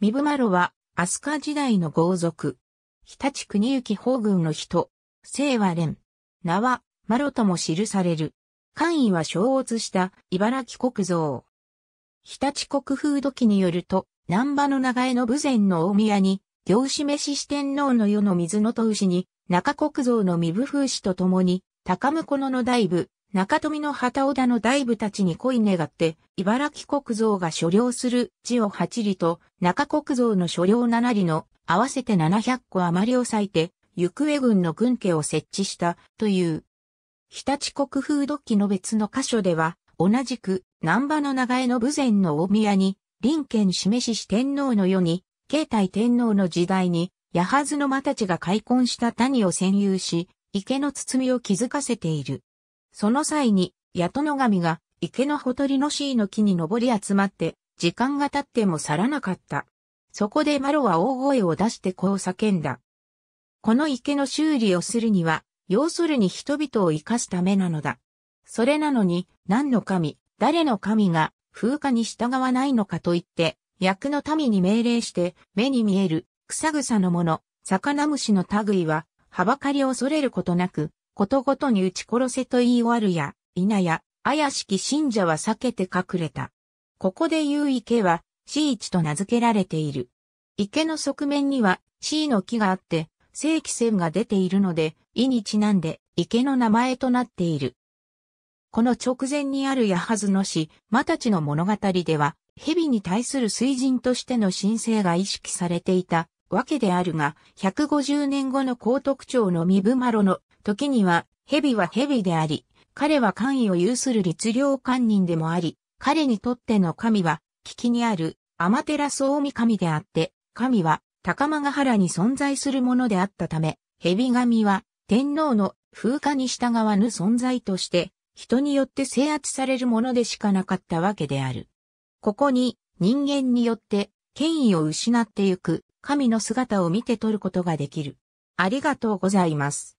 三部ロは、飛鳥時代の豪族。日立国行法軍の人。姓は連。名は、マロとも記される。官位は小乙した、茨城国造。日立国風土記によると、南波の長江の武前の大宮に、行氏飯四天王の世の水の戸資に、中国造の三部風士と共に、高向このの大部、中富の旗織田の大部たちに恋願って、茨城国蔵が所領する地を8里と、中国蔵の所領7里の合わせて700個余りを割いて、行方軍の軍家を設置したという。日立国風土記の別の箇所では、同じく南波の長江の武前の大宮に、林県示しし天皇の世に、慶太天皇の時代に、八幡の間たちが開墾した谷を占有し、池の包みを築かせている。その際に、八戸神が池のほとりのーの木に登り集まって、時間が経っても去らなかった。そこでマロは大声を出してこう叫んだ。この池の修理をするには、要するに人々を生かすためなのだ。それなのに、何の神、誰の神が風化に従わないのかと言って、役の民に命令して、目に見える草草のもの、魚虫の類は、はばかり恐れることなく、ことごとに打ち殺せと言い終わるや、稲や、怪しき信者は避けて隠れた。ここで言う池は、C 一と名付けられている。池の側面には C の木があって、正規線が出ているので、意にちなんで池の名前となっている。この直前にある矢はずの死、マタチの物語では、蛇に対する水人としての神聖が意識されていたわけであるが、150年後の高徳町のミブマロの時には、蛇は蛇であり、彼は官位を有する律令官人でもあり、彼にとっての神は、危機にある、アマテラス大神であって、神は、高間ヶ原に存在するものであったため、蛇神は、天皇の風化に従わぬ存在として、人によって制圧されるものでしかなかったわけである。ここに、人間によって、権威を失ってゆく、神の姿を見て取ることができる。ありがとうございます。